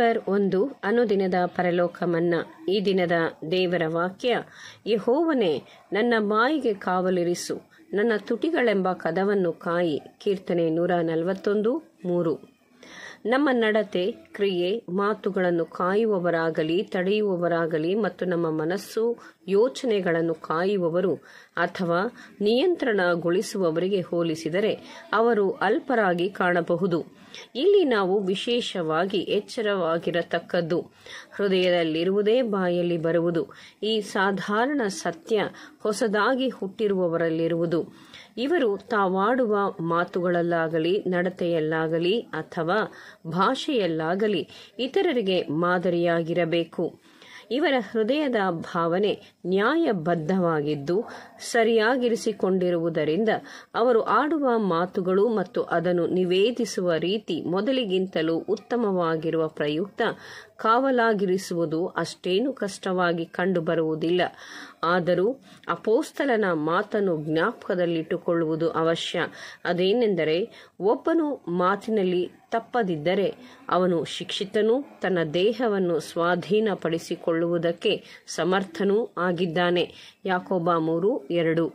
December ಒಂದು ಅನುದಿನದ ಪರಲೋಕ ಈ ದಿನದ ದೇವರ ವಾಕ್ಯ ಯಹೋವನೆ ನನ್ನ ಮಾಯಿಗೆ ಕಾವಲಿರಿಸು ನನ್ನ ತುಟಿಗಳೆಂಬ ಕದವನ್ನು ಕಾಯಿ ಕೀರ್ತನೆ ನೂರ ನಲವತ್ತೊಂದು ಮೂರು ನಮ್ಮ ನಡತೆ ಕ್ರಿಯೆ ಮಾತುಗಳನ್ನು ಕಾಯುವವರಾಗಲಿ ತಡೆಯುವವರಾಗಲಿ ಮತ್ತು ನಮ್ಮ ಮನಸ್ಸು ಯೋಚನೆಗಳನ್ನು ಕಾಯುವವರು ಅಥವಾ ನಿಯಂತ್ರಣಗೊಳಿಸುವವರಿಗೆ ಹೋಲಿಸಿದರೆ ಅವರು ಅಲ್ಪರಾಗಿ ಕಾಣಬಹುದು ಇಲ್ಲಿ ನಾವು ವಿಶೇಷವಾಗಿ ಎಚ್ಚರವಾಗಿರತಕ್ಕದ್ದು ಹೃದಯದಲ್ಲಿರುವುದೇ ಬಾಯಲ್ಲಿ ಬರುವುದು ಈ ಸಾಧಾರಣ ಸತ್ಯ ಹೊಸದಾಗಿ ಹುಟ್ಟಿರುವವರಲ್ಲಿರುವುದು ಇವರು ತಾವಾಡುವ ಮಾತುಗಳಲ್ಲಾಗಲಿ ನಡತೆಯಲ್ಲಾಗಲಿ ಅಥವಾ ಭಾಷೆಯಲ್ಲಾಗಲಿ ಇತರರಿಗೆ ಮಾದರಿಯಾಗಿರಬೇಕು ಇವರ ಹೃದಯದ ಭಾವನೆ ನ್ಯಾಯಬದ್ಧವಾಗಿದ್ದು ಸರಿಯಾಗಿರಿಸಿಕೊಂಡಿರುವುದರಿಂದ ಅವರು ಆಡುವ ಮಾತುಗಳು ಮತ್ತು ಅದನ್ನು ನಿವೇದಿಸುವ ರೀತಿ ಮೊದಲಿಗಿಂತಲೂ ಉತ್ತಮವಾಗಿರುವ ಪ್ರಯುಕ್ತ ಕಾವಲಾಗಿರಿಸುವುದು ಅಷ್ಟೇನು ಕಷ್ಟವಾಗಿ ಕಂಡುಬರುವುದಿಲ್ಲ ಆದರೂ ಅಪೋಸ್ತಲನ ಮಾತನ್ನು ಜ್ಞಾಪಕದಲ್ಲಿಟ್ಟುಕೊಳ್ಳುವುದು ಅವಶ್ಯ ಅದೇನೆಂದರೆ ಒಬ್ಬನು ಮಾತಿನಲ್ಲಿ ತಪ್ಪದಿದ್ದರೆ ಅವನು ಶಿಕ್ಷಿತನೂ ತನ್ನ ದೇಹವನ್ನು ಸ್ವಾಧೀನಪಡಿಸಿಕೊಳ್ಳುವುದಕ್ಕೆ ಸಮರ್ಥನೂ ಆಗಿದ್ದಾನೆ ಯಾಕೋಬಾ ಮೂರು ಎರಡು